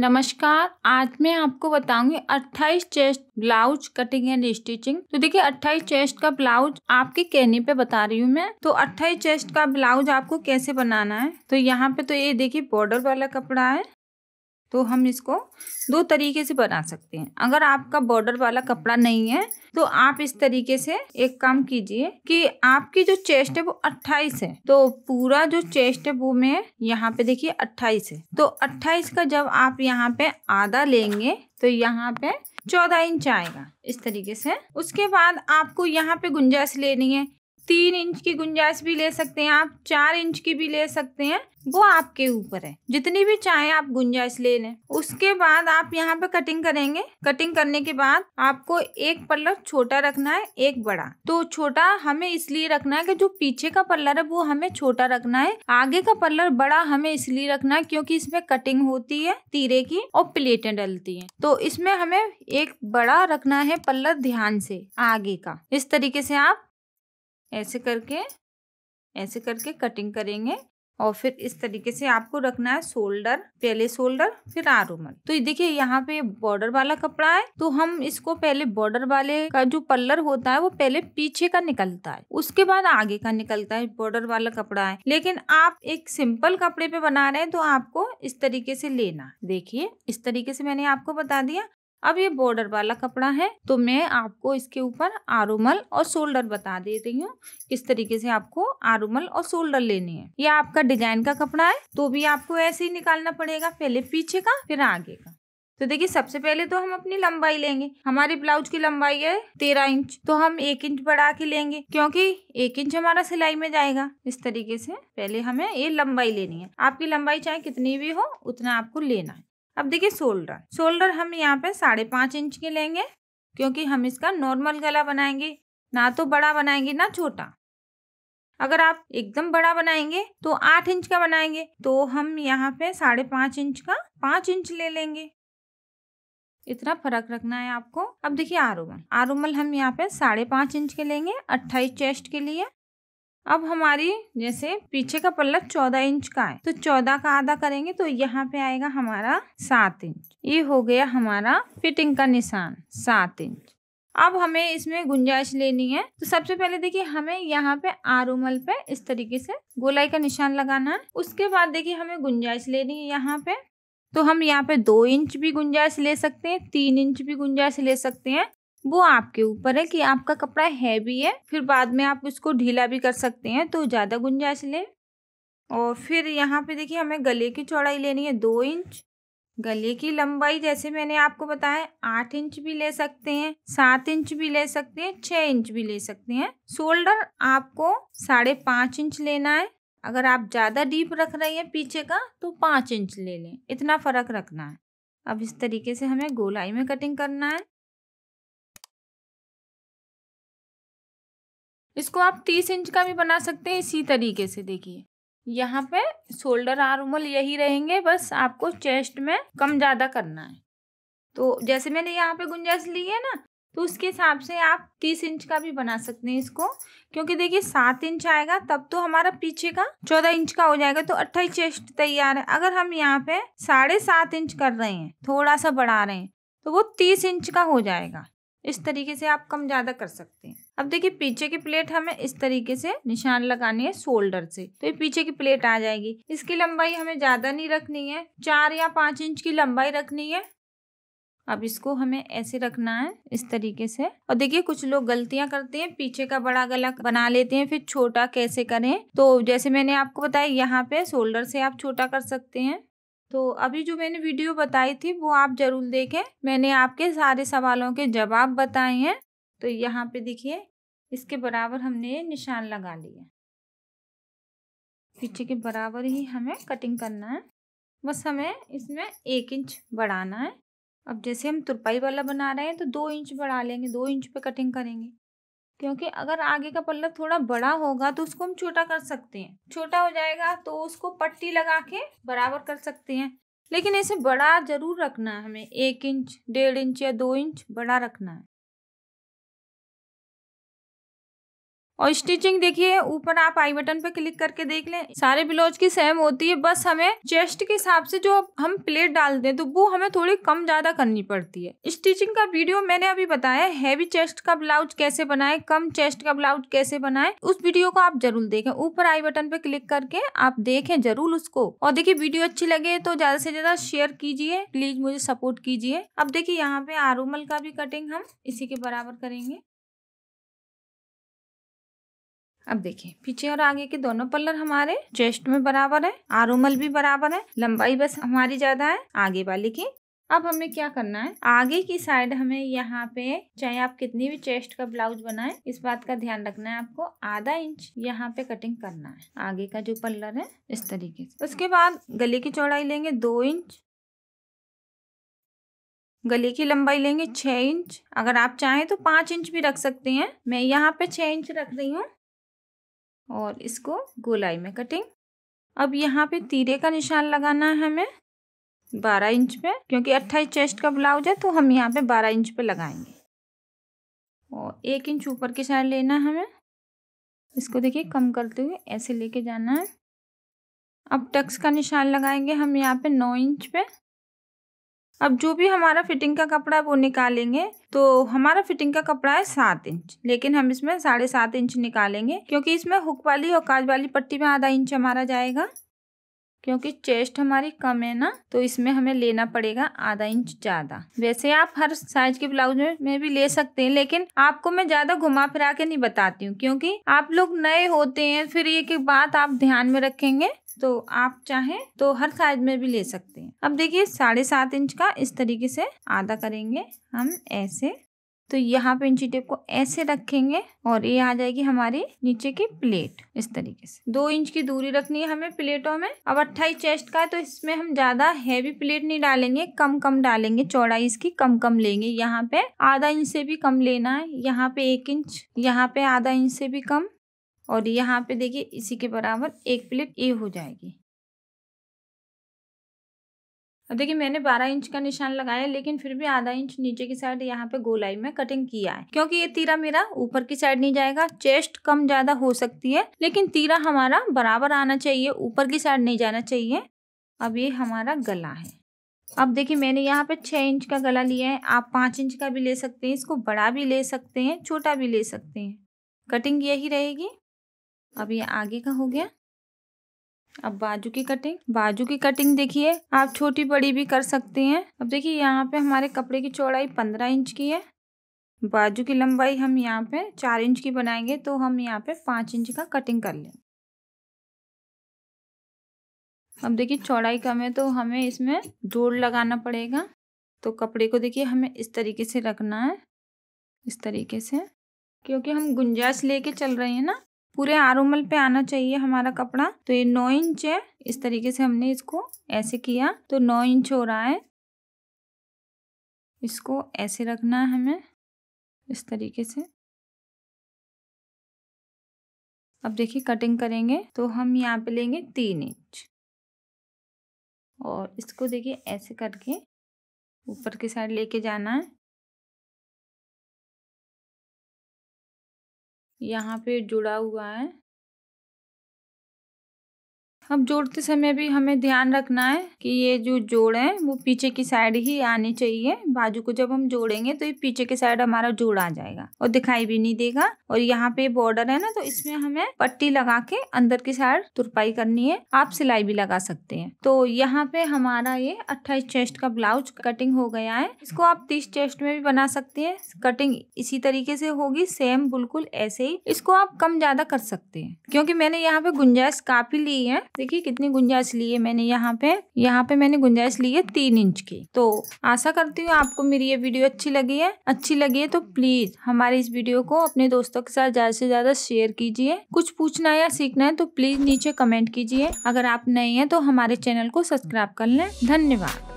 नमस्कार आज मैं आपको बताऊंगी 28 chest blouse cutting and stitching तो देखिए 28 चेस्ट का ब्लाउज आपके कहने पे बता रही हूँ मैं तो 28 चेस्ट का ब्लाउज आपको कैसे बनाना है तो यहाँ पे तो ये देखिए बॉर्डर वाला कपड़ा है तो हम इसको दो तरीके से बना सकते हैं अगर आपका बॉर्डर वाला कपड़ा नहीं है तो आप इस तरीके से एक काम कीजिए कि आपकी जो चेस्ट है वो 28 है तो पूरा जो चेस्ट है वो में यहाँ पे देखिए 28 है तो 28 का जब आप यहाँ पे आधा लेंगे तो यहाँ पे चौदह इंच आएगा इस तरीके से उसके बाद आपको यहाँ पे गुंजाइश लेनी है तीन इंच की गुंजाइश भी ले सकते हैं आप चार इंच की भी ले सकते हैं वो आपके ऊपर है जितनी भी चाहे आप गुंजाइश ले लें उसके बाद आप यहाँ पे कटिंग करेंगे कटिंग करने के बाद आपको एक पल्लर छोटा रखना है एक बड़ा तो छोटा हमें इसलिए रखना है कि जो पीछे का पल्लर है वो हमें छोटा रखना है आगे का पल्लर बड़ा हमें इसलिए रखना है क्योंकि इसमें कटिंग होती है तीरे की और प्लेटें डलती है तो इसमें हमें एक बड़ा रखना है पल्लर ध्यान से आगे का इस तरीके से आप ऐसे करके ऐसे करके कटिंग करेंगे और फिर इस तरीके से आपको रखना है शोल्डर पहले शोल्डर फिर आरूमल तो देखिए यहाँ पे बॉर्डर वाला कपड़ा है तो हम इसको पहले बॉर्डर वाले का जो पल्लर होता है वो पहले पीछे का निकलता है उसके बाद आगे का निकलता है बॉर्डर वाला कपड़ा है लेकिन आप एक सिंपल कपड़े पे बना रहे हैं तो आपको इस तरीके से लेना देखिए इस तरीके से मैंने आपको बता दिया अब ये बॉर्डर वाला कपड़ा है तो मैं आपको इसके ऊपर आरूमल और शोल्डर बता दे रही हूँ किस तरीके से आपको आरूमल और शोल्डर लेने हैं ये आपका डिजाइन का कपड़ा है तो भी आपको ऐसे ही निकालना पड़ेगा पहले पीछे का फिर आगे का तो देखिए सबसे पहले तो हम अपनी लंबाई लेंगे हमारे ब्लाउज की लंबाई है तेरह इंच तो हम एक इंच बढ़ा के लेंगे क्योंकि एक इंच हमारा सिलाई में जाएगा इस तरीके से पहले हमें ये लंबाई लेनी है आपकी लंबाई चाहे कितनी भी हो उतना आपको लेना है अब देखिए शोल्डर शोल्डर हम यहाँ पे साढ़े पाँच इंच के लेंगे क्योंकि हम इसका नॉर्मल गला बनाएंगे ना तो बड़ा बनाएंगे ना छोटा अगर आप एकदम बड़ा बनाएंगे तो आठ इंच का बनाएंगे तो हम यहाँ पे साढ़े पाँच इंच का पाँच इंच ले लेंगे इतना फर्क रखना है आपको अब देखिए आरूमल आरूमल हम यहाँ पे साढ़े पाँच इंच के लेंगे अट्ठाईस चेस्ट के लिए अब हमारी जैसे पीछे का पल्ला चौदह इंच का है तो चौदह का आधा करेंगे तो यहाँ पे आएगा हमारा सात इंच ये हो गया हमारा फिटिंग का निशान सात इंच अब हमें इसमें गुंजाइश लेनी है तो सबसे पहले देखिए हमें यहाँ पे आरूमल पे इस तरीके से गोलाई का निशान लगाना है उसके बाद देखिए हमें गुंजाइश लेनी है यहाँ पे तो हम यहाँ पे दो इंच भी गुंजाइश ले सकते हैं तीन इंच भी गुंजाइश ले सकते हैं वो आपके ऊपर है कि आपका कपड़ा हैवी है फिर बाद में आप इसको ढीला भी कर सकते हैं तो ज़्यादा गुंजाइश लें और फिर यहाँ पे देखिए हमें गले की चौड़ाई लेनी है दो इंच गले की लंबाई जैसे मैंने आपको बताया आठ इंच भी ले सकते हैं सात इंच भी ले सकते हैं छः इंच भी ले सकते हैं शोल्डर आपको साढ़े पाँच इंच लेना है अगर आप ज़्यादा डीप रख रहे हैं पीछे का तो पाँच इंच ले लें इतना फ़र्क रखना है अब इस तरीके से हमें गोलाई में कटिंग करना है इसको आप तीस इंच का भी बना सकते हैं इसी तरीके से देखिए यहाँ पे शोल्डर आर्म यही रहेंगे बस आपको चेस्ट में कम ज़्यादा करना है तो जैसे मैंने यहाँ पे गुंजाइश ली है ना तो उसके हिसाब से आप तीस इंच का भी बना सकते हैं इसको क्योंकि देखिए सात इंच आएगा तब तो हमारा पीछे का चौदह इंच का हो जाएगा तो अट्ठाईस चेस्ट तैयार है अगर हम यहाँ पे साढ़े सात इंच कर रहे हैं थोड़ा सा बढ़ा रहे हैं तो वो तीस इंच का हो जाएगा इस तरीके से आप कम ज़्यादा कर सकते हैं अब देखिए पीछे की प्लेट हमें इस तरीके से निशान लगानी है शोल्डर से तो ये पीछे की प्लेट आ जाएगी इसकी लंबाई हमें ज्यादा नहीं रखनी है चार या पाँच इंच की लंबाई रखनी है अब इसको हमें ऐसे रखना है इस तरीके से और देखिए कुछ लोग गलतियां करते हैं पीछे का बड़ा गला बना लेते हैं फिर छोटा कैसे करें तो जैसे मैंने आपको बताया यहाँ पे शोल्डर से आप छोटा कर सकते हैं तो अभी जो मैंने वीडियो बताई थी वो आप जरूर देखें मैंने आपके सारे सवालों के जवाब बताए हैं तो यहाँ पे देखिए इसके बराबर हमने ये निशान लगा लिया पीछे के बराबर ही हमें कटिंग करना है बस हमें इसमें एक इंच बढ़ाना है अब जैसे हम तुरपाई वाला बना रहे हैं तो दो इंच बढ़ा लेंगे दो इंच पे कटिंग करेंगे क्योंकि अगर आगे का पल्ला थोड़ा बड़ा होगा तो उसको हम छोटा कर सकते हैं छोटा हो जाएगा तो उसको पट्टी लगा के बराबर कर सकते हैं लेकिन इसे बड़ा ज़रूर रखना है हमें एक इंच डेढ़ इंच या दो इंच बड़ा रखना है और स्टिचिंग देखिए ऊपर आप आई बटन पे क्लिक करके देख लें सारे ब्लाउज की सेम होती है बस हमें चेस्ट के हिसाब से जो हम प्लेट डालते हैं तो वो हमें थोड़ी कम ज्यादा करनी पड़ती है स्टिचिंग का वीडियो मैंने अभी बताया हैवी चेस्ट का ब्लाउज कैसे बनाए कम चेस्ट का ब्लाउज कैसे बनाए उस वीडियो को आप जरूर देखें ऊपर आई बटन पे क्लिक करके आप देखें जरूर उसको और देखिये वीडियो अच्छी लगे तो ज्यादा से ज्यादा शेयर कीजिए प्लीज मुझे सपोर्ट कीजिए अब देखिए यहाँ पे आरूमल का भी कटिंग हम इसी के बराबर करेंगे अब देखें पीछे और आगे के दोनों पल्लर हमारे चेस्ट में बराबर है आरोमल भी बराबर है लंबाई बस हमारी ज्यादा है आगे वाले की अब हमें क्या करना है आगे की साइड हमें यहाँ पे चाहे आप कितनी भी चेस्ट का ब्लाउज बनाए इस बात का ध्यान रखना है आपको आधा इंच यहाँ पे कटिंग करना है आगे का जो पल्लर है इस तरीके से उसके बाद गले की चौड़ाई लेंगे दो इंच गले की लंबाई लेंगे छ इंच अगर आप चाहें तो पांच इंच भी रख सकते हैं मैं यहाँ पे छ इंच रख रही हूँ और इसको गोलाई में कटिंग अब यहाँ पे तीरे का निशान लगाना है हमें बारह इंच पे क्योंकि अट्ठाईस चेस्ट का ब्लाउज है तो हम यहाँ पे बारह इंच पे लगाएंगे और एक इंच ऊपर की साइड लेना है हमें इसको देखिए कम करते हुए ऐसे लेके जाना है अब टक्स का निशान लगाएंगे हम यहाँ पे नौ इंच पे अब जो भी हमारा फिटिंग का कपड़ा है वो निकालेंगे तो हमारा फिटिंग का कपड़ा है सात इंच लेकिन हम इसमें साढ़े सात इंच निकालेंगे क्योंकि इसमें हुक वाली और काज वाली पट्टी में आधा इंच हमारा जाएगा क्योंकि चेस्ट हमारी कम है ना तो इसमें हमें लेना पड़ेगा आधा इंच ज़्यादा वैसे आप हर साइज के ब्लाउज में, में भी ले सकते हैं लेकिन आपको मैं ज़्यादा घुमा फिरा के नहीं बताती हूँ क्योंकि आप लोग नए होते हैं फिर ये की बात आप ध्यान में रखेंगे तो आप चाहें तो हर साइज में भी ले सकते हैं अब देखिए साढ़े सात इंच का इस तरीके से आधा करेंगे हम ऐसे तो यहाँ पे इंची टेप को ऐसे रखेंगे और ये आ जाएगी हमारी नीचे की प्लेट इस तरीके से दो इंच की दूरी रखनी है हमें प्लेटों में अब अट्ठाईस चेस्ट का है तो इसमें हम ज्यादा हैवी प्लेट नहीं डालेंगे कम कम डालेंगे चौड़ाई इसकी कम कम लेंगे यहाँ पे आधा इंच से भी कम लेना है यहाँ पे एक इंच यहाँ पे आधा इंच से भी कम और यहाँ पे देखिए इसी के बराबर एक प्लेट ए हो जाएगी अब देखिए मैंने 12 इंच का निशान लगाया लेकिन फिर भी आधा इंच नीचे की साइड यहाँ पे गोलाई में कटिंग किया है क्योंकि ये तीरा मेरा ऊपर की साइड नहीं जाएगा चेस्ट कम ज्यादा हो सकती है लेकिन तीरा हमारा बराबर आना चाहिए ऊपर की साइड नहीं जाना चाहिए अब ये हमारा गला है अब देखिए मैंने यहाँ पे छः इंच का गला लिया है आप पाँच इंच का भी ले सकते हैं इसको बड़ा भी ले सकते हैं छोटा भी ले सकते हैं कटिंग यही रहेगी अब ये आगे का हो गया अब बाजू की कटिंग बाजू की कटिंग देखिए आप छोटी बड़ी भी कर सकते हैं अब देखिए यहाँ पे हमारे कपड़े की चौड़ाई पंद्रह इंच की है बाजू की लंबाई हम यहाँ पे चार इंच की बनाएंगे तो हम यहाँ पे पाँच इंच का कटिंग कर लें अब देखिए चौड़ाई कम है तो हमें इसमें जोड़ लगाना पड़ेगा तो कपड़े को देखिए हमें इस तरीके से रखना है इस तरीके से क्योंकि हम गुंजाइश लेके चल रहे हैं ना पूरे उमल पे आना चाहिए हमारा कपड़ा तो ये नौ इंच है इस तरीके से हमने इसको ऐसे किया तो नौ इंच हो रहा है इसको ऐसे रखना है हमें इस तरीके से अब देखिए कटिंग करेंगे तो हम यहाँ पे लेंगे तीन इंच और इसको देखिए ऐसे करके ऊपर की साइड लेके जाना है यहाँ पे जुड़ा हुआ है। अब जोड़ते समय भी हमें ध्यान रखना है कि ये जो जोड़ है वो पीछे की साइड ही आनी चाहिए बाजू को जब हम जोड़ेंगे तो ये पीछे की साइड हमारा जोड़ आ जाएगा और दिखाई भी नहीं देगा और यहाँ पे बॉर्डर है ना तो इसमें हमें पट्टी लगा के अंदर की साइड तुरपाई करनी है आप सिलाई भी लगा सकते हैं तो यहाँ पे हमारा ये अट्ठाईस चेस्ट का ब्लाउज कटिंग हो गया है इसको आप तीस चेस्ट में भी बना सकते हैं कटिंग इसी तरीके से होगी सेम बिल्कुल ऐसे ही इसको आप कम ज्यादा कर सकते हैं क्योंकि मैंने यहाँ पे गुंजाइश काफी ली है देखिए कितनी गुंजाइश ली है मैंने यहाँ पे यहाँ पे मैंने गुंजाइश ली है तीन इंच की तो आशा करती हूँ आपको मेरी ये वीडियो अच्छी लगी है अच्छी लगी है तो प्लीज हमारे इस वीडियो को अपने दोस्तों के साथ ज्यादा से ज्यादा शेयर कीजिए कुछ पूछना है या सीखना है तो प्लीज नीचे कमेंट कीजिए अगर आप नए हैं तो हमारे चैनल को सब्सक्राइब कर लें धन्यवाद